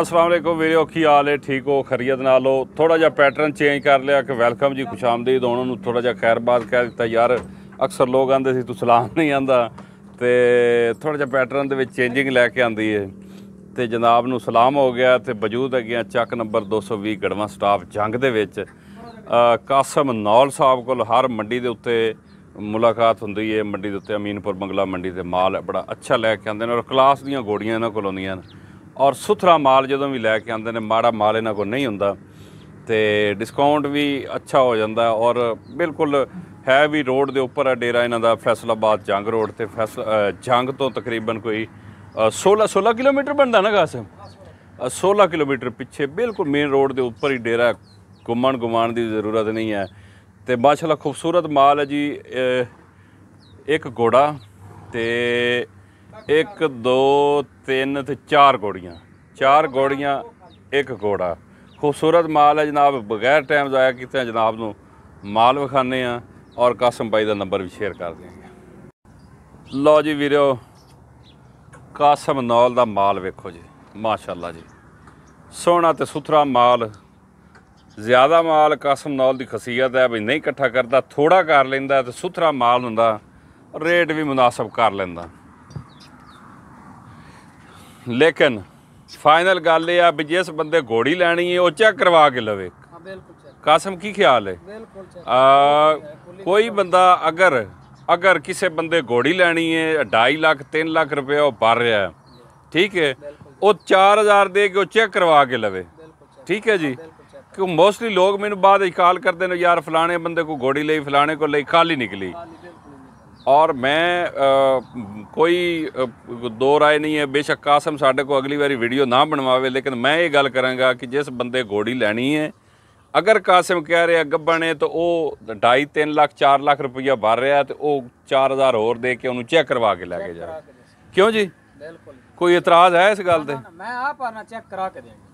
ਅਸਲਾਮ ਅਲੈਕੁਮ ਵੀਰੋ ਕੀ ਹਾਲ ਹੈ ਠੀਕ ਹੋ ਖਰੀਅਤ ਨਾਲ ਹੋ ਥੋੜਾ ਜਿਹਾ ਪੈਟਰਨ ਚੇਂਜ ਕਰ ਲਿਆ ਕਿ ਵੈਲਕਮ ਜੀ ਖੁਸ਼ਾਮਦੀਦ ਉਹਨਾਂ ਨੂੰ ਥੋੜਾ ਜਿਹਾ ਖੈਰਬਾਦ ਕਹਿ ਦਿੱਤਾ ਯਾਰ ਅਕਸਰ ਲੋਕ ਆਂਦੇ ਸੀ ਤੂੰ ਸਲਾਮ ਨਹੀਂ ਆਂਦਾ ਤੇ ਥੋੜਾ ਜਿਹਾ ਪੈਟਰਨ ਦੇ ਵਿੱਚ ਚੇਂਜਿੰਗ ਲੈ ਕੇ ਆਂਦੀ ਹੈ ਤੇ ਜਨਾਬ ਨੂੰ ਸਲਾਮ ਹੋ ਗਿਆ ਤੇ ਵਜੂਦ ਅਗਿਆ ਚੱਕ ਨੰਬਰ 220 ਗੜਵਾ ਸਟਾਫ ਜੰਗ ਦੇ ਵਿੱਚ ਕਾਸਮ ਨੌਲ ਸਾਹਿਬ ਕੋਲ ਹਰ ਮੰਡੀ ਦੇ ਉੱਤੇ ਮੁਲਾਕਾਤ ਹੁੰਦੀ ਹੈ ਮੰਡੀ ਦੇ ਉੱਤੇ ਅਮੀਨਪੁਰ ਮੰਗਲਾ ਮੰਡੀ ਤੇ ਮਾਲ ਬੜਾ ਅੱਛਾ ਲੈ ਕੇ ਆਂਦੇ ਨੇ ਔਰ ਕਲਾਸ ਦੀਆਂ ਗੋੜੀਆਂ ਇਹਨਾਂ ਕੋਲ ਹੁੰਦੀਆਂ ਨੇ ਔਰ ਸੁਥਰਾ ਮਾਲ ਜਦੋਂ ਵੀ ਲੈ ਕੇ ਆਉਂਦੇ ਨੇ ਮਾੜਾ ਮਾਲ ਇਹਨਾਂ ਕੋਲ ਨਹੀਂ ਹੁੰਦਾ ਤੇ ਡਿਸਕਾਊਂਟ ਵੀ ਅੱਛਾ ਹੋ ਜਾਂਦਾ ਔਰ ਬਿਲਕੁਲ ਹੈ ਵੀ ਰੋਡ ਦੇ ਉੱਪਰ ਆ ਡੇਰਾ ਇਹਨਾਂ ਦਾ ਫੈਸਲਾਬਾਦ ਜੰਗ ਰੋਡ ਤੇ ਫੈਸਲ ਜੰਗ ਤੋਂ ਤਕਰੀਬਨ ਕੋਈ 16 16 ਕਿਲੋਮੀਟਰ ਬਣਦਾ ਨਾ ਗਾਸਮ 16 ਕਿਲੋਮੀਟਰ ਪਿੱਛੇ ਬਿਲਕੁਲ ਮੇਨ ਰੋਡ ਦੇ ਉੱਪਰ ਹੀ ਡੇਰਾ ਘੁੰਮਣ ਘੁਮਾਣ ਦੀ ਜ਼ਰੂਰਤ ਨਹੀਂ ਹੈ ਤੇ ਮਾਸ਼ਾਅੱਲਾ ਖੂਬਸੂਰਤ ਮਾਲ ਹੈ ਜੀ ਇੱਕ ਘੋੜਾ ਤੇ 1 2 3 ਤੇ 4 ਗੋੜੀਆਂ 4 ਗੋੜੀਆਂ ਇੱਕ ਘੋੜਾ ਖੂਬਸੂਰਤ ਮਾਲ ਹੈ ਜਨਾਬ ਬਗੈਰ ਟਾਈਮ ਜ਼ਾਇਆ ਕੀਤੇ ਜਨਾਬ ਨੂੰ ਮਾਲ ਵਿਖਾਣੇ ਆ ਔਰ ਕਾਸਮ ਬਾਈ ਦਾ ਨੰਬਰ ਵੀ ਸ਼ੇਅਰ ਕਰ ਦਿਆਂਗੇ ਲਓ ਜੀ ਵੀਰੋ ਕਾਸਮ ਨੌਲ ਦਾ ਮਾਲ ਵੇਖੋ ਜੀ ਮਾਸ਼ਾਅੱਲਾ ਜੀ ਸੋਹਣਾ ਤੇ ਸੁਥਰਾ ਮਾਲ ਜ਼ਿਆਦਾ ਮਾਲ ਕਾਸਮ ਨੌਲ ਦੀ ਖਸੀਅਤ ਹੈ ਵੀ ਨਹੀਂ ਇਕੱਠਾ ਕਰਦਾ ਥੋੜਾ ਕਰ ਲੈਂਦਾ ਤੇ ਸੁਥਰਾ ਮਾਲ ਹੁੰਦਾ ਰੇਟ ਵੀ ਮੁਨਾਸਬ ਕਰ ਲੈਂਦਾ ਲੇਕਿਨ ਫਾਈਨਲ ਗੱਲ ਇਹ ਆ ਵੀ ਜਿਸ ਬੰਦੇ ਘੋੜੀ ਲੈਣੀ ਹੈ ਉਹ ਚੈੱਕ ਕਰਵਾ ਕੇ ਲਵੇ ਕਾਸਮ ਕੀ ਖਿਆਲ ਹੈ ਆ ਕੋਈ ਬੰਦਾ ਅਗਰ ਅਗਰ ਕਿਸੇ ਬੰਦੇ ਘੋੜੀ ਲੈਣੀ ਹੈ 2.5 ਲੱਖ 3 ਲੱਖ ਰੁਪਏ ਉਹ ਭਰ ਰਿਹਾ ਠੀਕ ਹੈ ਉਹ 4000 ਦੇ ਕੇ ਉਹ ਚੈੱਕ ਕਰਵਾ ਕੇ ਲਵੇ ਠੀਕ ਹੈ ਜੀ ਕਿਉਂ ਮੋਸਟਲੀ ਲੋਕ ਮੈਨੂੰ ਬਾਅਦ ਵਿੱਚ ਕਾਲ ਕਰਦੇ ਨੇ ਯਾਰ ਫਲਾਣੇ ਬੰਦੇ ਕੋ ਘੋੜੀ ਲਈ ਫਲਾਣੇ ਕੋ ਲਈ ਖਾਲੀ ਨਿਕਲੀ ਔਰ ਮੈਂ ਕੋਈ ਦੋ رائے ਨਹੀਂ ਹੈ ਬੇਸ਼ੱਕ ਕਾਸਮ ਸਾਡੇ ਕੋ ਅਗਲੀ ਵਾਰੀ ਵੀਡੀਓ ਨਾ ਬਣਵਾਵੇ ਲੇਕਿਨ ਮੈਂ ਇਹ ਗੱਲ ਕਰਾਂਗਾ ਕਿ ਜਿਸ ਬੰਦੇ ਘੋੜੀ ਲੈਣੀ ਹੈ ਅਗਰ ਕਾਸਮ ਕਹਿ ਰਿਹਾ ਗੱਬਾ ਨੇ ਤਾਂ ਉਹ 2.5 3 ਲੱਖ 4 ਲੱਖ ਰੁਪਈਆ ਭਰ ਰਿਹਾ ਤੇ ਉਹ 4000 ਹੋਰ ਦੇ ਕੇ ਉਹਨੂੰ ਚੈੱਕ ਕਰਵਾ ਕੇ ਲੈ ਕੇ ਜਾ ਕਿਉਂ ਜੀ ਬਿਲਕੁਲ ਕੋਈ ਇਤਰਾਜ਼ ਹੈ ਇਸ ਗੱਲ ਤੇ ਮੈਂ ਆਪ ਪਾਣਾ ਚੈੱਕ ਕਰਾ ਕੇ ਦੇਵਾਂਗਾ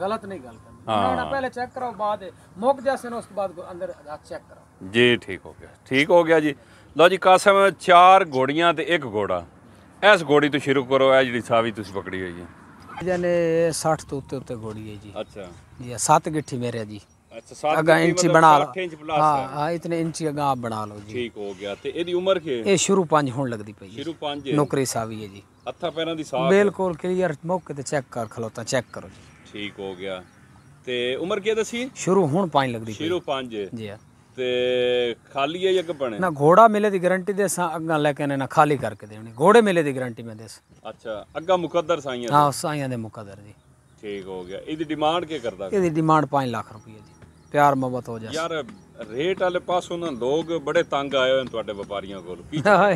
ਗਲਤ ਨਹੀਂ ਗੱਲ ਕਰਨੀ ਹਾਂ ਪਹਿਲੇ ਚੈੱਕ ਕਰਾਓ ਬਾਅਦ ਮੁੱਕ ਜਾਸੇ ਉਸ ਤੋਂ ਬਾਅਦ ਅੰਦਰ ਚੈੱਕ ਕਰਾਓ ਜੀ ਠੀਕ ਹੋ ਗਿਆ ਠੀਕ ਹੋ ਗਿਆ ਜੀ ਲਓ ਜੀ ਕਾਸਮ ਚਾਰ ਘੋੜੀਆਂ ਤੇ ਇੱਕ ਘੋੜਾ ਇਸ ਘੋੜੀ ਤੋਂ ਸ਼ੁਰੂ ਕਰੋ ਇਹ ਜਿਹੜੀ ਸਾਵੀ ਤੁਸੀਂ ਪਕੜੀ ਹੋਈ ਹੈ ਜਾਨੇ 60 ਤੋਂ ਉੱਤੇ ਉੱਤੇ ਘੋੜੀ ਹੈ ਜੀ ਅੱਛਾ ਜੀ ਸੱਤ ਗਿੱਠੀ ਮੇਰੇ ਜੀ ਅੱਛਾ ਸੱਤ ਇੰਚੀ ਬਣਾ ਲਓ ਇੰਚ ਹਾਂ ਹਾਂ ਇਤਨੇ ਇੰਚੀ ਅਗਾ ਬਣਾ ਲਓ ਜੀ ਠੀਕ ਹੋ ਗਿਆ ਤੇ ਇਹਦੀ ਉਮਰ ਕੀ ਇਹ ਸ਼ੁਰੂ 5 ਹੋਣ ਲੱਗਦੀ ਪਈ ਸ਼ੁਰੂ 5 ਨੌਕਰੀ ਸਾਵੀ ਹੈ ਜੀ ਹੱਥਾਂ ਪੈਰਾਂ ਦੀ ਸਾਵੀ ਬਿਲਕੁਲ ਕਲੀਅਰ ਮੌਕੇ ਤੇ ਚੈੱਕ ਕਰ ਖਲੋਤਾ ਚੈੱਕ ਕਰੋ ਜੀ ਠੀਕ ਹੋ ਗਿਆ ਤੇ ਉਮਰ ਕੀ ਦੱਸੀ ਸ਼ੁਰੂ ਹੁਣ 5 ਲੱਗਦੀ ਸ਼ੁਰੂ 5 ਜੀ ਹਾਂ ਤੇ ਖਾਲੀ ਹੈ ਜਾਂ ਕਿ ਬਣੇ ਨਾ ਘੋੜਾ ਮਿਲੇ ਦੀ ਗਾਰੰਟੀ ਦੇ ਸਾਂ ਅੱਗਾ ਲੈ ਕੇ ਨੇ ਨਾ ਖਾਲੀ ਕਰਕੇ ਦੇਣੀ ਘੋੜੇ ਮਿਲੇ ਦੀ ਗਾਰੰਟੀ ਮੈਂ ਦੇਸ ਅੱਛਾ ਅੱਗਾ ਮੁਕੱਦਰ ਸਾਈਆਂ ਹਾਂ ਸਾਈਆਂ ਦੇ ਮੁਕੱਦਰ ਜੀ ਠੀਕ ਹੋ ਗਿਆ ਇਹਦੀ ਡਿਮਾਂਡ ਕੀ ਕਰਦਾ ਇਹਦੀ ਡਿਮਾਂਡ 5 ਲੱਖ ਰੁਪਏ ਜੀ ਪਿਆਰ ਮੁਹੱਬਤ ਹੋ ਜਾ ਯਾਰ ਰੇਟ ਵਾਲੇ ਪਾਸੋਂ ਨਾ ਲੋਕ ਬੜੇ ਤੰਗ ਆਏ ਹੋਏ ਤੁਹਾਡੇ ਵਪਾਰੀਆਂ ਕੋਲ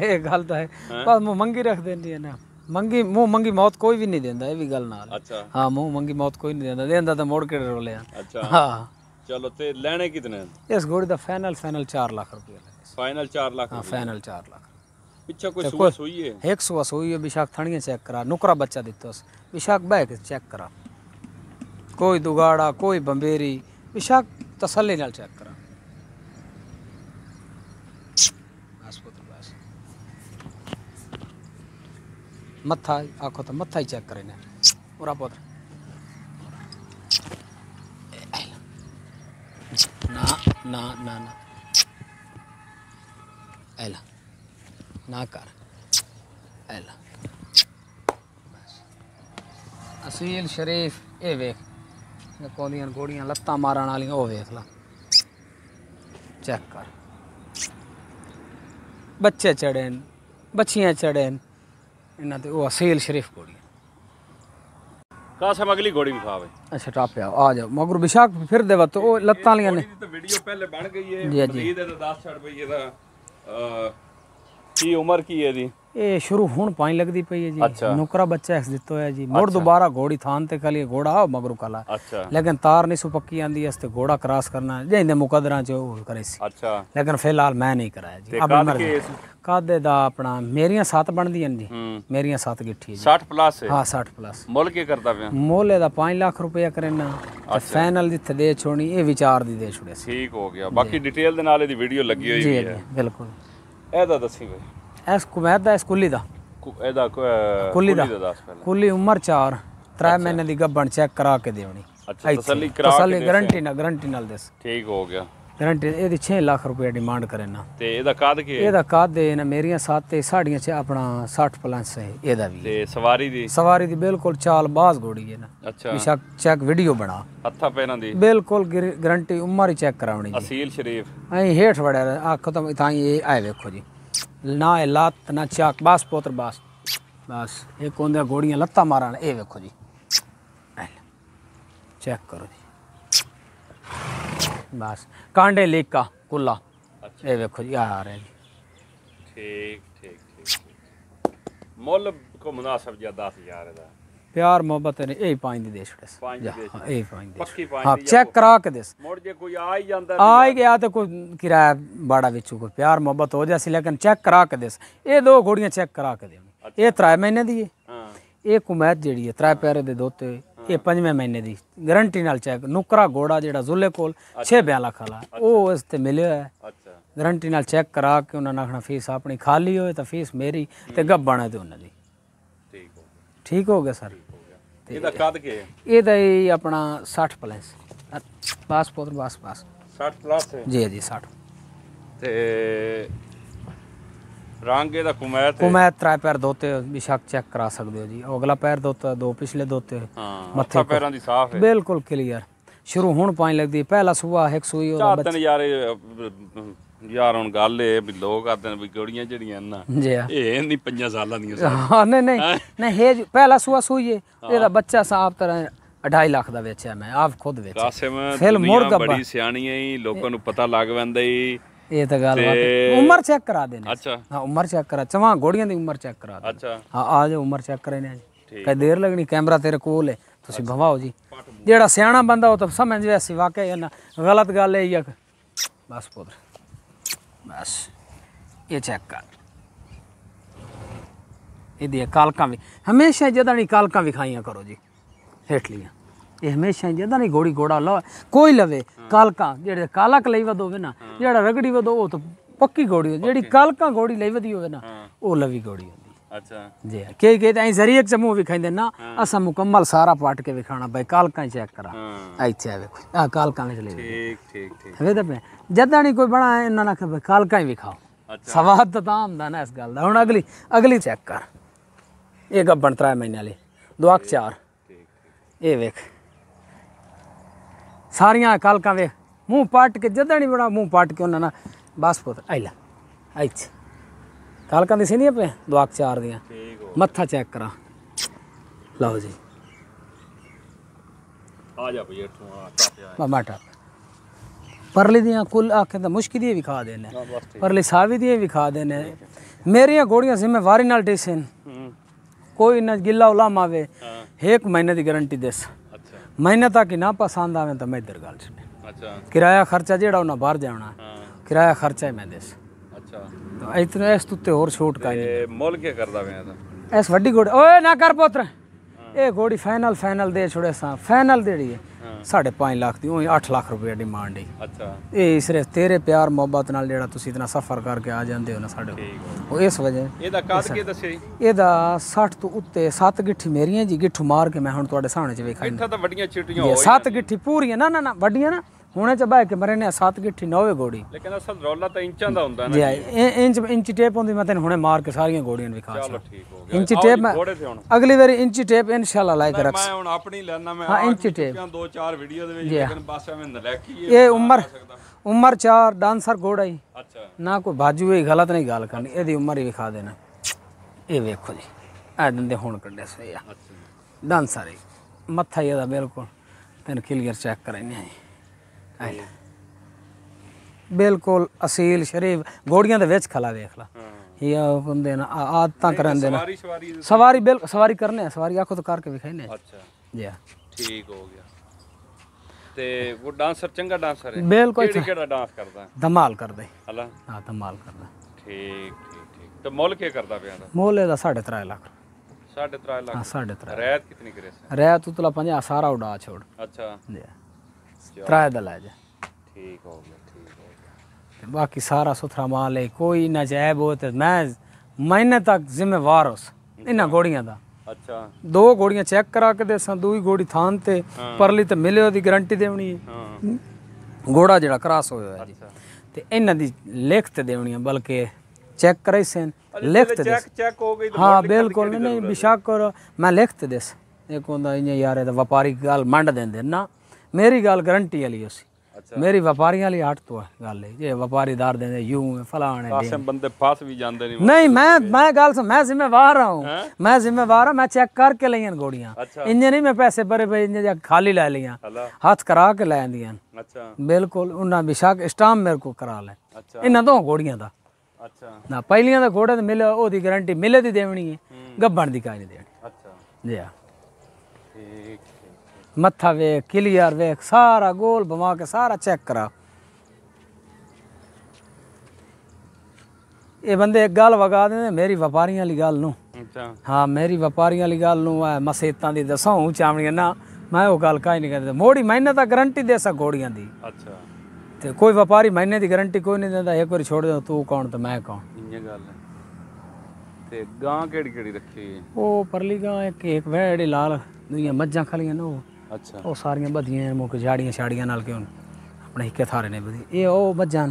ਇਹ ਗੱਲ ਤਾਂ ਹੈ ਬਸ ਮੂੰਹ ਮੰਗੀ ਰੱਖ ਦਿੰਦੀ ਹੈ ਨਾ ਮੰਗੀ ਮੂੰਹ ਮੰਗੀ ਮੌਤ ਕੋਈ ਵੀ ਨਹੀਂ ਦਿੰਦਾ ਇਹ ਵੀ ਗੱਲ ਨਾਲ ਅੱਛਾ ਹਾਂ ਮੂੰਹ ਮੰਗੀ ਮੌਤ ਕੋਈ ਨਹੀਂ ਦਿੰਦਾ ਦੇਂਦਾ ਤਾਂ ਮੋੜ ਕੇ ਆ ਅੱਛਾ ਹਾਂ चलो ते लेने कितने इस घोड़ी का फाइनल फाइनल चार लाख रुपया फाइनल चार लाख हाँ फाइनल चार लाख पीछे कोई सुबह सोई है एक सुबह सोई है बिशाख थणिया चेक करा नुकरा बच्चा दिता उस बिशाख चेक करा कोई दुगाड़ा कोई बंबेरी बिशाख तसल्ली नाल चेक करा मत्था आखो तो मथा ही चेक करे ने पूरा पुत्र ਨਾ ਨਾ ਨਾ ਐਲਾ ਨਾ ਕਰ ਐਲਾ ਅਸੀਲ ਸ਼ਰੀਫ ਇਹ ਵੇਖ ਨਕੋਲੀਆਂ ਗੋੜੀਆਂ ਲੱਤਾਂ ਮਾਰਨ ਵਾਲੀਆਂ ਉਹ ਵੇਖ ਲਾ ਚੈੱਕ ਕਰ ਬੱਚੇ ਚੜੇਨ ਬੱਚੀਆਂ ਚੜੇਨ ਇਹਨਾਂ ਤੇ ਉਹ ਅਸੀਲ ਸ਼ਰੀਫ ਗੋੜੀ ਕਾਸਮ ਅਗਲੀ ਘੋੜੀ ਵੀ ਖਾਵੇ ਅੱਛਾ ਟਾਪਿਆ ਆ ਜਾਓ ਮਗਰ ਵਿਸ਼ਾਖ ਫਿਰ ਦੇ ਵਤ ਉਹ ਲੱਤਾਂ ਲੀਆਂ ਨੇ ਤਾਂ ਵੀਡੀਓ ਪਹਿਲੇ ਬਣ ਗਈ ਹੈ ਜੀ ਜੀ ਤਾਂ 10 ਛੜ ਪਈ ਇਹਦਾ ਕੀ ਉਮਰ ਕੀ ਹੈ ਦੀ ਇਹ ਸ਼ੁਰੂ ਹੁਣ ਪਾਣੀ ਲੱਗਦੀ ਪਈ ਹੈ ਜੀ ਨੁਕਰਾ ਬੱਚਾ ਇਸ ਦਿੱਤੋ ਹੈ ਜੀ ਮੋੜ ਦੁਬਾਰਾ ਘੋੜੀ ਥਾਨ ਤੇ ਕਲੀ ਘੋੜਾ ਮਗਰੂ ਕਲਾ ਲੇਕਿਨ ਤਾਰ ਨਹੀਂ ਸੁ ਪੱਕੀ ਆਂਦੀ ਇਸ ਤੇ ਘੋੜਾ ਕ੍ਰਾਸ ਕਰਨਾ ਜਿੰਦੇ ਮੁਕਦਰਾਂ ਚ ਉਹ ਕਰੇ ਸੀ ਅੱਛਾ ਲੇਕਿਨ ਫਿਲਹਾਲ ਮੈਂ ਨਹੀਂ ਕਰਾਇਆ ਜੀ ਅਬ ਮਰ ਕਾਦੇ ਦਾ ਆਪਣਾ ਮੇਰੀਆਂ ਸੱਤ ਬਣਦੀਆਂ ਜੀ ਮੇਰੀਆਂ ਸੱਤ ਗਿੱਠੀ ਜੀ 60 ਪਲੱਸ ਹਾਂ 60 ਪਲੱਸ ਮੁੱਲ ਕੀ ਕਰਦਾ ਪਿਆ ਮੁੱਲ ਇਹਦਾ 5 ਲੱਖ ਰੁਪਏ ਕਰਨਾ ਫਾਈਨਲ ਦੀ ਦੇ ਛੋਣੀ ਇਹ ਵਿਚਾਰ ਦੀ ਦੇ ਛੁੜਿਆ ਠੀਕ ਹੋ ਗਿਆ ਬਾਕੀ ਡਿਟੇਲ ਦੇ ਨਾਲ ਇਹਦੀ ਵੀਡੀਓ ਲੱਗੀ ਹੋਈ ਹੈ ਜੀ ਬਿਲਕੁਲ ਇਹਦਾ ਦੱਸੀ ਬਈ ਇਸ ਕੁਮੈਦ ਦਾ ਇਸ ਸਕੂਲੀ ਦਾ ਇਹਦਾ ਕੁੱਲੀ ਦਾ ਕੁੱਲੀ ਉਮਰ 4 3 ਮਹੀਨੇ ਦੀ ਗੱਬਣ ਚੈੱਕ ਕਰਾ ਕੇ ਦੇਵਣੀ ਅੱਛਾ ਤਸੱਲੀ ਕਰਾ ਕੇ ਤਸੱਲੀ ਗਾਰੰਟੀ ਨਾਲ ਗਾਰੰਟੀ ਨਾਲ ਦੇਸ ਠੀਕ ਹੋ ਗਿਆ ਗਾਰੰਟੀ ਇਹਦੀ 6 ਲੱਖ ਰੁਪਏ ਡਿਮਾਂਡ ਕਰਨਾ ਤੇ ਇਹਦਾ ਕਾਦ ਕੀ ਇਹਦਾ ਕਾਦ ਦੇ ਨਾ ਮੇਰੀਆਂ ਸਾਥ ਤੇ ਸਾਡੀਆਂ 'ਚ ਆਪਣਾ 60 ਪਲੱਸ ਹੈ ਇਹਦਾ ਵੀ ਤੇ ਸਵਾਰੀ ਦੀ ਸਵਾਰੀ ਦੀ ਬਿਲਕੁਲ ਚਾਲ ਬਾਜ਼ ਘੋੜੀ ਹੈ ਨਾ ਅੱਛਾ ਵਿਸ਼ਕ ਚੈੱਕ ਵੀਡੀਓ ਬਣਾ ਹੱਥਾਂ ਪੈਰਾਂ ਦੀ ਬਿਲਕੁਲ ਗਾਰੰਟੀ ਉਮਰ ਹੀ ਚੈੱਕ ਕਰਾਉਣੀ ਅਸੀਲ ਸ਼ਰੀਫ ਐਂ ਹੇਠ ਵੜਿਆ ਆਖੋ ਤਾਂ ਇਥਾਂ ਇਹ ਆਏ ਵੇਖੋ ਜੀ ਨਾ ਲੱਤ ਨਾ ਚਾਕ ਬਾਸ ਪੋਤਰ ਬਾਸ ਬਸ ਇਹ ਕੋਂਦੇ ਗੋੜੀਆਂ ਲੱਤਾ ਮਾਰਨ ਇਹ ਵੇਖੋ ਜੀ ਚੈੱਕ ਕਰੋ ਜੀ ਬਸ ਕਾਂਡੇ ਲੇਕਾ ਕੁੱਲਾ ਇਹ ਵੇਖੋ ਜੀ ਆ ਰਿਹਾ ਜੀ ਠੀਕ ਠੀਕ ਠੀਕ ਮੁੱਲ ਕੋ ਮੁਨਾਸਬ ਜਿਹਾ 10000 ਦਾ ਪਿਆਰ ਮੁਹੱਬਤ ਨੇ ਇਹ ਪੰਜ ਦੇ ਦੇਸ਼ ਦੇ ਇਹ ਪੰਜ ਦੇ ਪੱਕੀ ਪੰਜ ਹਾਂ ਚੈੱਕ ਕਰਾ ਕੇ ਦੇਸ ਮੋੜ ਜੇ ਕੋਈ ਆ ਹੀ ਜਾਂਦਾ ਆ ਹੀ ਗਿਆ ਤੇ ਕੋਈ ਕਿਰਾਇਆ ਬਾੜਾ ਵਿੱਚ ਕੋਈ ਪਿਆਰ ਮੁਹੱਬਤ ਹੋ ਜਾਸੀ ਲੇਕਿਨ ਚੈੱਕ ਕਰਾ ਕੇ ਦੇਸ ਇਹ ਦੋ ਘੋੜੀਆਂ ਚੈੱਕ ਕਰਾ ਕੇ ਦੇ ਇਹ ਤਰਾਏ ਮਹੀਨੇ ਦੀ ਹੈ ਇਹ ਕੁਮੈਤ ਜਿਹੜੀ ਹੈ ਤਰਾਏ ਪਿਆਰੇ ਦੇ ਦੋਤੇ ਇਹ ਪੰਜਵੇਂ ਮਹੀਨੇ ਦੀ ਗਾਰੰਟੀ ਨਾਲ ਚੈੱਕ ਨੁਕਰਾ ਘੋੜਾ ਜਿਹੜਾ ਜ਼ੁਲੇ ਕੋਲ 6 ਬਿਆ ਲੱਖ ਵਾਲਾ ਉਹ ਉਸ ਤੇ ਮਿਲਿਆ ਹੈ ਅੱਛਾ ਗਾਰੰਟੀ ਨਾਲ ਚੈੱਕ ਕਰਾ ਕੇ ਉਹਨਾਂ ਨਾਲ ਫੀਸ ਆਪਣੀ ਖਾਲੀ ਹੋਏ ਤਾਂ ਫੀਸ ਮੇਰੀ ਤੇ ਗੱਬਣਾ ਤੇ ਉਹਨਾਂ ਦੀ ਠੀਕ ਹੋ ਗਿਆ ਸਰ ਇਹਦਾ ਕਦ ਕੇ ਇਹਦਾ ਇਹ ਆਪਣਾ 60 ਪਲੱਸ ਪਾਸ ਪੁੱਤਰ ਬਾਸ 60 ਪਲੱਸ ਜੀ ਜੀ 60 ਤੇ ਰੰਗ ਇਹਦਾ ਕੁਮੈਤ ਕੁਮੈਤ ਤਰਾ ਪੈਰ ਦੋਤੇ ਵੀ ਸ਼ੱਕ ਚੈੱਕ ਕਰਾ ਸਕਦੇ ਹੋ ਜੀ ਉਹ ਅਗਲਾ ਪੈਰ ਦੋਤਾ ਦੋ ਪਿਛਲੇ ਦੋਤੇ ਹਾਂ ਮੱਥੇ ਪੈਰਾਂ ਦੀ ਸਾਫ ਹੈ ਬਿਲਕੁਲ ਕਲੀਅਰ ਸ਼ੁਰੂ ਹੁਣ ਪਾਣੀ ਲੱਗਦੀ ਪਹਿਲਾ ਸੁਬਾ ਇੱਕ ਸੂਈ ਉਹਦਾ ਬੱਚਾ ਤਿੰਨ ਯਾਰ ਯਾਰ ਹੁਣ ਗੱਲ ਇਹ ਵੀ ਲੋਕ ਆਦਨ ਵੀ ਗੋੜੀਆਂ ਜਿਹੜੀਆਂ ਨਾ ਇਹ ਨਹੀਂ ਪੰਜਾਂ ਸਾਲਾਂ ਦੀਆਂ ਸਾਰੀਆਂ। ਹਾਂ ਨਹੀਂ ਨਹੀਂ ਨਹੀਂ ਇਹ ਪਹਿਲਾ ਸੂਆ ਸੂਈਏ ਇਹਦਾ ਬੱਚਾ ਸਾਫ ਤਰ੍ਹਾਂ 2.5 ਲੱਖ ਦਾ ਵੇਚਿਆ ਮੈਂ ਆਪ ਖੁਦ ਵੇਚਿਆ ਕਾਸਮ ਫਿਰ ਮੁੜ ਗੱਬਾ ਬੜੀ ਸਿਆਣੀ ਹੈ ਲੋਕਾਂ ਨੂੰ ਪਤਾ ਲੱਗ ਪੈਂਦਾ ਹੀ ਇਹ ਤਾਂ ਗੱਲ ਬਾਤ ਹੈ। ਉਮਰ ਚੈੱਕ ਕਰਾ ਦੇਣੇ ਅੱਛਾ ਹਾਂ ਉਮਰ ਚੈੱਕ ਕਰਾ ਚਵਾ ਗੋੜੀਆਂ ਦੀ ਉਮਰ ਚੈੱਕ ਕਰਾ ਦੇ ਅੱਛਾ ਹਾਂ ਆ ਜਾ ਉਮਰ ਚੈੱਕ ਕਰੇ ਨੇ ਠੀਕ। ਕਈ ਦੇਰ ਲੱਗਣੀ ਕੈਮਰਾ ਤੇਰੇ ਕੋਲ ਹੈ ਤੁਸੀਂ ਭਵਾਓ ਜੀ ਜਿਹੜਾ ਸਿਆਣਾ ਬੰਦਾ ਉਹ ਤਾਂ ਸਮਝ ਵੈਸੀ ਵਾਕਿਆ ਹੀ ਨਾ ਗਲਤ ਗੱਲ ਹੈ ਜਾਂ ਬਸ ਪੁੱਤਰ ਬਸ ਇਹ ਚੈੱਕ ਕਰ ਇਹਦੀ ਕਾਲਕਾਂ ਵੀ ਹਮੇਸ਼ਾ ਜਦਾਂ ਦੀ ਕਾਲਕਾਂ ਵਿਖਾਈਆਂ ਕਰੋ ਜੀ ਹੇਠਲੀਆਂ ਇਹ ਹਮੇਸ਼ਾ ਜਦਾਂ ਦੀ ਗੋੜੀ ਗੋੜਾ ਲਓ ਕੋਈ ਲਵੇ ਕਾਲਕਾਂ ਜਿਹੜੇ ਕਾਲਕ ਲਈ ਵਦ ਹੋਵੇ ਨਾ ਜਿਹੜਾ ਰਗੜੀ ਵਦ ਉਹ ਤਾਂ ਪੱਕੀ ਗੋੜੀ ਜਿਹੜੀ ਕਾਲਕਾਂ ਗੋੜੀ ਲਈ ਵਧੀ ਹੋਵੇ ਨਾ ਉਹ ਲਵੀ ਗੋੜੀ ਹੁੰਦੀ अच्छा जी के के आई जरिए के समूह विखाइंदे ना असा मुकम्मल सारा पाट के विखाना भाई काल का चेक करा आई थे आ काल का चले ठीक ठीक ठीक वे दबे जदानी कोई बड़ा है ना ना भाई काल का ही विखाओ अच्छा सवाद तो ताम दा ना इस गल दा हुन अगली अगली चेक कर एक अब बन त्रै महीने वाली दुआक चार ए वेख ਸਾਰੀਆਂ ਕਾਲਕਾਂ ਵੇ ਮੂੰਹ ਪਾਟ ਕੇ ਜਦਾਂ ਨਹੀਂ ਬਣਾ ਮੂੰਹ ਪਾਟ ਕੇ ਉਹਨਾਂ ਨਾਲ ਬਸ ਪੁੱਤ ਆਈ ਲੈ ਆਈ कालका दिसी नहीं पे दुआक चार दिया मत्था चेक करा लाओ जी परली दियाँ कुल आखें मुश्किल दिए भी खा देने परली सावी दिए भी खा देने मेरिया घोड़ियाँ जिम्मेवारी नाल टेसन कोई ना गिला उलाम आवे एक महीने की गारंटी दिस महीने तक ना पसंद आवे तो मैं इधर गल छे किराया खर्चा जेड़ा उन्हें बाहर जाना किराया खर्चा ही मैं देस ਇਤਨੇ ਇਸ ਤੇ ਹੋਰ ਛੋਟ ਕਾ ਇਹ ਮੁੱਲ ਕੀ ਕਰਦਾ ਵੇ ਤਾਂ ਇਸ ਵੱਡੀ ਘੋੜੀ ਓਏ ਨਾ ਕਰ ਪੁੱਤਰ ਇਹ ਘੋੜੀ ਫਾਈਨਲ ਫਾਈਨਲ ਦੇ ਛੋੜੇ ਸਾਂ ਫਾਈਨਲ ਦੇੜੀ ਹੈ 5 ਲੱਖ ਦੀ ਉਹ 8 ਲੱਖ ਰੁਪਏ ਡਿਮਾਂਡ ਹੈ ਅੱਛਾ ਇਹ ਸਿਰਫ ਤੇਰੇ ਪਿਆਰ ਮੁਹੱਬਤ ਨਾਲ ਜਿਹੜਾ ਤੁਸੀਂ ਇਤਨਾ ਸਫਰ ਕਰਕੇ ਆ ਜਾਂਦੇ ਹੋ ਨਾ ਸਾਡੇ ਕੋਲ ਉਹ ਇਸ ਵਜ੍ਹਾ ਇਹਦਾ ਕਾਦ ਕੀ ਦੱਸੇ ਇਹਦਾ 60 ਤੋਂ ਉੱਤੇ 7 ਗਿੱਠੀ ਮੇਰੀਆਂ ਜੀ ਗਿੱਠੂ ਮਾਰ ਕੇ ਮੈਂ ਹੁਣ ਤੁਹਾਡੇ ਸਾਹਮਣੇ ਚ ਵੇਖਾਂ ਇੱਥੇ ਤਾਂ ਵੱਡੀਆਂ ਚਿੱਟੀਆਂ ਹੋਈਆਂ 7 ਗਿੱਠੀ ਪੂਰੀਆਂ ਨਾ ਨਾ ਨਾ ਵੱਡੀਆਂ ਨਾ ਹੁਣੇ ਚ ਬਾਹ ਕੇ ਮਰੇ ਨੇ ਸੱਤ ਗਿੱਠੀ ਨੌਵੇਂ ਗੋੜੀ ਲੇਕਿਨ ਅਸਲ ਰੋਲਾ ਤਾਂ ਇੰਚਾਂ ਦਾ ਹੁੰਦਾ ਨਾ ਜੀ ਇੰਚ ਇੰਚ ਟੇਪ ਹੁੰਦੀ ਮੈਂ ਤੈਨੂੰ ਹੁਣੇ ਮਾਰ ਕੇ ਸਾਰੀਆਂ ਗੋੜੀਆਂ ਵਿਖਾ ਚਾ ਚਲੋ ਠੀਕ ਹੋ ਗਿਆ ਇੰਚ ਟੇਪ ਮੈਂ ਅਗਲੀ ਵਾਰੀ ਇੰਚ ਟੇਪ ਇਨਸ਼ਾਅੱਲਾ ਲਾਇਕ ਰੱਖ ਮੈਂ ਹੁਣ ਆਪਣੀ ਲੈਣਾ ਮੈਂ ਹਾਂ ਇੰਚ ਟੇਪ ਦੋ ਚਾਰ ਵੀਡੀਓ ਦੇ ਵਿੱਚ ਲੇਕਿਨ ਬਸ ਐਵੇਂ ਨਲੈਕੀ ਇਹ ਉਮਰ ਉਮਰ ਚਾਰ ਡਾਂਸਰ ਗੋੜਾ ਹੀ ਅੱਛਾ ਨਾ ਕੋਈ ਬਾਜੂ ਹੀ ਗਲਤ ਨਹੀਂ ਗੱਲ ਕਰਨੀ ਇਹਦੀ ਉਮਰ ਹੀ ਵਿਖਾ ਦੇਣਾ ਇਹ ਵੇਖੋ ਜੀ ਆ ਦੰਦੇ ਹੁਣ ਕੱਢੇ ਅੱਛਾ ਡਾਂਸਰ ਹੀ ਮੱਥਾ ਇਹਦਾ ਬਿਲਕੁਲ ਤੈਨੂੰ ਕਲੀਅਰ ਚੈੱਕ ਕਰਾਂਗੇ ਬਿਲਕੁਲ ਅਸੀਲ ਸ਼ਰੀਫ ਗੋੜੀਆਂ ਦੇ ਵਿੱਚ ਖਲਾ ਵੇਖ ਲਾ ਇਹ ਬੰਦੇ ਨਾ ਆਦਤਾਂ ਕਰਨ ਦੇ ਨਾ ਸਵਾਰੀ ਸਵਾਰੀ ਸਵਾਰੀ ਬਿਲ ਸਵਾਰੀ ਕਰਨੇ ਆ ਸਵਾਰੀ ਆਖੋ ਤਾਂ ਕਰਕੇ ਵਿਖਾਈ ਨੇ ਅੱਛਾ ਜੀ ਠੀਕ ਹੋ ਗਿਆ ਤੇ ਉਹ ਡਾਂਸਰ ਚੰਗਾ ਡਾਂਸਰ ਹੈ ਬਿਲਕੁਲ ਕਿਹੜਾ ਡਾਂਸ ਕਰਦਾ ਧਮਾਲ ਕਰਦਾ ਹਲਾ ਹਾਂ ਧਮਾਲ ਕਰਦਾ ਠੀਕ ਠੀਕ ਤੇ ਮੁੱਲ ਕੀ ਕਰਦਾ ਪਿਆ ਦਾ ਮੁੱਲ ਇਹਦਾ 3.5 ਲੱਖ 3.5 ਲੱਖ ਹਾਂ 3.5 ਰਹਿਤ ਕਿੰਨੀ ਕਰੇ ਰਹਿਤ ਉਤਲਾ ਪੰਜਾ ਸਾਰਾ ਉਡਾ ਛੋੜ ਅੱਛਾ ਜੀ किराए दा लाए जा ਠੀਕ ਹੋ ਗਿਆ ਠੀਕ ਹੋ ਗਿਆ ਤੇ बाकी सारा सुथरा माल है कोई नजायब ਹੋ ते ਮੈਂ महीने ਤੱਕ ਜ਼ਿੰਮੇਵਾਰ ਹਾਂ ਇਹਨਾਂ ਗੋੜੀਆਂ ਦਾ ਅੱਛਾ ਦੋ ਗੋੜੀਆਂ ਚੈੱਕ ਕਰਾ ਕੇ ਦੇਸਾਂ ਦੂਈ ਗੋੜੀ ਥਾਂ ਤੇ ਪਰਲੀ ਤੇ ਮਿਲਿਓ ਦੀ ਗਾਰੰਟੀ ਦੇਵਣੀ ਹੈ ਹਾਂ ਗੋੜਾ ਜਿਹੜਾ ਕ੍ਰਾਸ ਹੋਇਆ ਹੈ ਜੀ ਤੇ ਇਹਨਾਂ ਦੀ ਲਿਖਤ ਦੇਵਣੀ ਹੈ ਬਲਕਿ ਚੈੱਕ ਕਰਾਈ ਸੈਨ ਲਿਖਤ ਦੇ ਚੈੱਕ ਚੈੱਕ ਹੋ ਗਈ ਹਾਂ ਬਿਲਕੁਲ ਨਹੀਂ ਬਿਸ਼ੱਕ ਮੈਂ ਲਿਖਤ ਦੇਸ ਇਹ ਕੋਂਦਾ ਇਹ ਯਾਰ ਇਹ ਤਾਂ ਵਪਾਰੀ ਗੱਲ ਮੰਡ ਦਿੰਦੇ ਨਾ मेरी गाल गारंटी वाली उसी अच्छा। मेरी व्यापारियां वाली हट तो गल व्यापारी दार देंदे यूं है बंदे पास भी जांदे नहीं नहीं मैं मैं गल मैं जिम्मेवार हूं मैं जिम्मेवार हूं मैं चेक करके लईयां गोड़ियां अच्छा। इंजे नहीं मैं पैसे भरे पे इंजे खाली ले लियां हाथ करा के ले आंदियां अच्छा बिल्कुल उन्ना बिशाक स्टाम मेरे को करा ले अच्छा इन्ना दो गोड़ियां दा अच्छा ना पहलियां दा मिले ओदी गारंटी मिले दी देवनी है हम्म। गब्बन दी काई नहीं देनी अच्छा। जी हां ठीक ਮੱਥਾ ਵੇਖ ਕਲੀਅਰ ਵੇਖ ਸਾਰਾ ਗੋਲ ਬਵਾ ਕੇ ਸਾਰਾ ਚੈੱਕ ਕਰਾ ਇਹ ਬੰਦੇ ਇੱਕ ਗੱਲ ਵਗਾ ਦਿੰਦੇ ਮੇਰੀ ਵਪਾਰੀਆਂ ਵਾਲੀ ਗੱਲ ਨੂੰ ਅੱਛਾ ਹਾਂ ਮੇਰੀ ਵਪਾਰੀਆਂ ਵਾਲੀ ਗੱਲ ਨੂੰ ਆ ਮਸੇਤਾਂ ਦੀ ਦਸਾਂ ਚਾਵਣੀਆਂ ਨਾ ਮੈਂ ਉਹ ਗੱਲ ਕਾਹ ਨਹੀਂ ਕਰਦਾ ਮੋੜੀ ਮਹੀਨੇ ਦਾ ਗਾਰੰਟੀ ਦੇ ਘੋੜੀਆਂ ਦੀ ਅੱਛਾ ਤੇ ਕੋਈ ਵਪਾਰੀ ਮਹੀਨੇ ਦੀ ਗਾਰੰਟੀ ਕੋਈ ਨਹੀਂ ਦਿੰਦਾ ਇੱਕ ਵਾਰੀ ਛੋੜ ਦੇ ਤੂੰ ਕੌਣ ਤੇ ਮੈਂ ਕੌਣ ਇੰਨੀ ਗੱਲ ਤੇ ਗਾਂ ਕਿਹੜੀ ਕਿਹੜੀ ਰੱਖੀ ਹੈ ਉਹ ਪਰਲੀ ਗਾਂ ਇੱਕ ਇੱਕ ਵੈੜੇ ਲਾਲ ਦੁਨੀਆ ਮੱਝਾਂ ਖਲੀਆਂ ਨਾ ਉਹ ਅੱਛਾ ਉਹ ਸਾਰੀਆਂ ਵਧੀਆਂ ਮੁੱਕ ਝਾੜੀਆਂ ਛਾੜੀਆਂ ਨਾਲ ਕਿ ਹੁਣ ਆਪਣੇ ਹਿੱਕੇ ਥਾਰੇ ਨੇ ਵਧੀ ਇਹ ਉਹ ਮੱਝਾਂ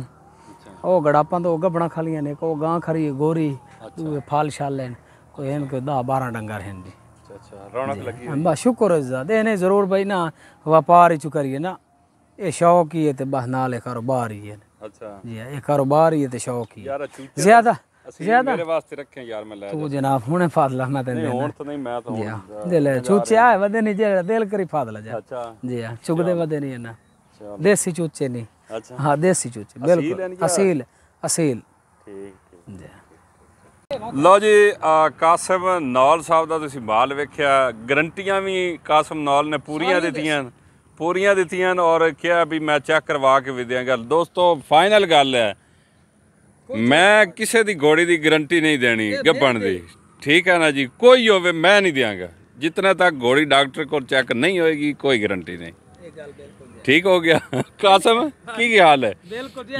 ਉਹ ਗੜਾਪਾਂ ਤੋਂ ਗੱਬਣਾ ਖਾਲੀਆਂ ਨੇ ਕੋ ਗਾਂ ਖਰੀ ਗੋਰੀ ਉਹ ਫਾਲ ਛਾਲ ਲੈਣ ਕੋਈ ਇਹਨ ਕੋ 10 12 ਡੰਗਰ ਹਨ ਜੀ ਅੱਛਾ ਅੱਛਾ ਰੌਣਕ ਲੱਗੀ ਹੈ ਬਾ ਸ਼ੁਕਰ ਹੈ ਜ਼ਿਆਦਾ ਇਹਨੇ ਜ਼ਰੂਰ ਬਈ ਨਾ ਵਪਾਰ ਹੀ ਚੁਕਰੀਏ ਨਾ ਇਹ ਸ਼ੌਕ ਹੀ ਹੈ ਤੇ ਬਸ ਨਾਲ ਕਾਰੋਬਾਰ ਹੀ ਹੈ ਅੱਛਾ ਜੀ ਇਹ ਕਾਰੋਬਾਰ ਹੀ ਹੈ ਤੇ ਸ਼ੌਕ ਹੀ ਹੈ ਜ਼ਿਆਦਾ ਅਸੀਂ ਜ਼ਿਆਦਾ ਮੇਰੇ ਵਾਸਤੇ ਰੱਖੇ ਯਾਰ ਮੈਂ ਲੈ ਤੂੰ ਜਨਾਬ ਹੁਣੇ ਫਾਦਲਾ ਮੈਂ ਤੈਨੂੰ ਨਹੀਂ ਹੁਣ ਤਾਂ ਨਹੀਂ ਮੈਂ ਤਾਂ ਹੁਣ ਦੇ ਲੈ ਚੂਚਿਆ ਹੈ ਵਦੇ ਨਹੀਂ ਜਿਹੜਾ ਦਿਲ ਕਰੀ ਫਾਦਲਾ ਜਾ ਅੱਛਾ ਜੀ ਆ ਚੁਗਦੇ ਵਦੇ ਨਹੀਂ ਇਹਨਾਂ ਦੇਸੀ ਚੂਚੇ ਨਹੀਂ ਅੱਛਾ ਹਾਂ ਦੇਸੀ ਚੂਚੇ ਬਿਲਕੁਲ ਅਸੀਲ ਅਸੀਲ ਠੀਕ ਠੀਕ ਜੀ ਲਓ ਜੀ ਕਾਸਮ ਨੌਲ ਸਾਹਿਬ ਦਾ ਤੁਸੀਂ ਮਾਲ ਵੇਖਿਆ ਗਰੰਟੀਆਂ ਵੀ ਕਾਸਮ ਨੌਲ ਨੇ ਪੂਰੀਆਂ ਦਿੱਤੀਆਂ ਪੂਰੀਆਂ ਦਿੱਤੀਆਂ ਔਰ ਕਿਹਾ ਵੀ ਮੈਂ ਚੈੱਕ ਕਰਵਾ ਕੇ ਵੀ ਦਿਆਂਗਾ ਦੋਸਤੋ ਫਾਈਨਲ ਗੱਲ ਹੈ ਮੈਂ ਕਿਸੇ ਦੀ ਘੋੜੀ ਦੀ ਗਰੰਟੀ ਨਹੀਂ ਦੇਣੀ ਗੱਬਣ ਦੀ ਠੀਕ ਹੈ ਨਾ ਜੀ ਕੋਈ ਹੋਵੇ ਮੈਂ ਨਹੀਂ ਦਿਆਂਗਾ ਜਿੰਨਾ ਤੱਕ ਘੋੜੀ ਡਾਕਟਰ ਕੋਲ ਚੈੱਕ ਨਹੀਂ ਹੋਏਗੀ ਕੋਈ ਗਰੰਟੀ ਨਹੀਂ ਠੀਕ ਹੋ ਗਿਆ ਕਾਸਮ ਕੀ ਕੀ ਹਾਲ ਹੈ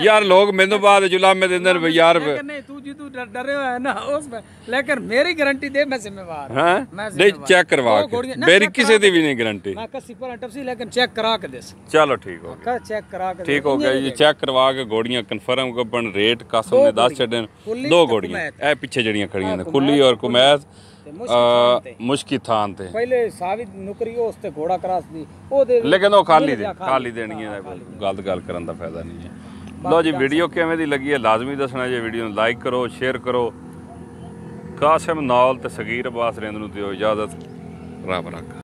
ਯਾਰ ਲੋਕ ਮੈਨੂੰ ਬਾਅਦ ਜੁਲਾਮ ਮੇ ਦਿੰਦੇ ਨੇ ਯਾਰ ਨਹੀਂ ਤੂੰ ਜੀ ਤੂੰ ਡਰੇ ਹੋਇਆ ਨਾ ਉਸ ਲੇਕਿਨ ਮੇਰੀ ਗਾਰੰਟੀ ਦੇ ਮੈਂ ਜ਼ਿੰਮੇਵਾਰ ਹਾਂ ਨਹੀਂ ਚੈੱਕ ਕਰਵਾ ਕੇ ਮੇਰੀ ਕਿਸੇ ਦੀ ਵੀ ਨਹੀਂ ਗਾਰੰਟੀ ਮੈਂ ਕਸੀ ਪਰ ਟਪਸੀ ਲੇਕਿਨ ਚੈੱਕ ਕਰਾ ਕੇ ਦੇਸ ਚਲੋ ਠੀਕ ਹੋ ਗਿਆ ਚੈੱਕ ਕਰਾ ਕੇ ਠੀਕ ਹੋ ਗਿਆ ਜੀ ਚੈੱਕ ਕਰਵਾ ਕੇ ਗੋੜੀਆਂ ਕਨਫਰਮ ਕੋ ਬਣ ਰੇਟ ਕਾਸਮ ਨੇ ਦੱਸ ਛੱਡੇ ਦੋ ਗੋੜੀਆਂ ਇਹ ਪਿੱਛੇ ਜਿਹੜੀਆਂ ਖੜੀਆਂ ਨੇ ਖੁੱਲੀ ਔਰ ਕੁਮੈਸ ਮੁਸ਼ਕੀ ਥਾਂ ਤੇ ਪਹਿਲੇ ਸਾਵੀ ਨੁਕਰੀ ਉਸ ਤੇ ਘੋੜਾ ਕਰਾਸ ਦੀ ਉਹ ਦੇ ਲੇਕਿਨ ਉਹ ਖਾਲੀ ਦੇ ਖਾਲੀ ਦੇਣੀ ਹੈ ਗਲਤ ਗੱਲ ਕਰਨ ਦਾ ਫਾਇਦਾ ਨਹੀਂ ਹੈ ਲਓ ਜੀ ਵੀਡੀਓ ਕਿਵੇਂ ਦੀ ਲੱਗੀ ਹੈ ਲਾਜ਼ਮੀ ਦੱਸਣਾ ਜੇ ਵੀਡੀਓ ਨੂੰ ਲਾਈਕ ਕਰੋ ਸ਼ੇਅਰ ਕਰੋ ਕਾਸਮ ਨਾਲ ਤੇ ਸਗੀਰ ਬਾਸ ਰਿੰਦ ਨੂੰ ਦਿਓ ਇਜਾਜ਼ਤ ਰੱਬ ਰੱਖਾ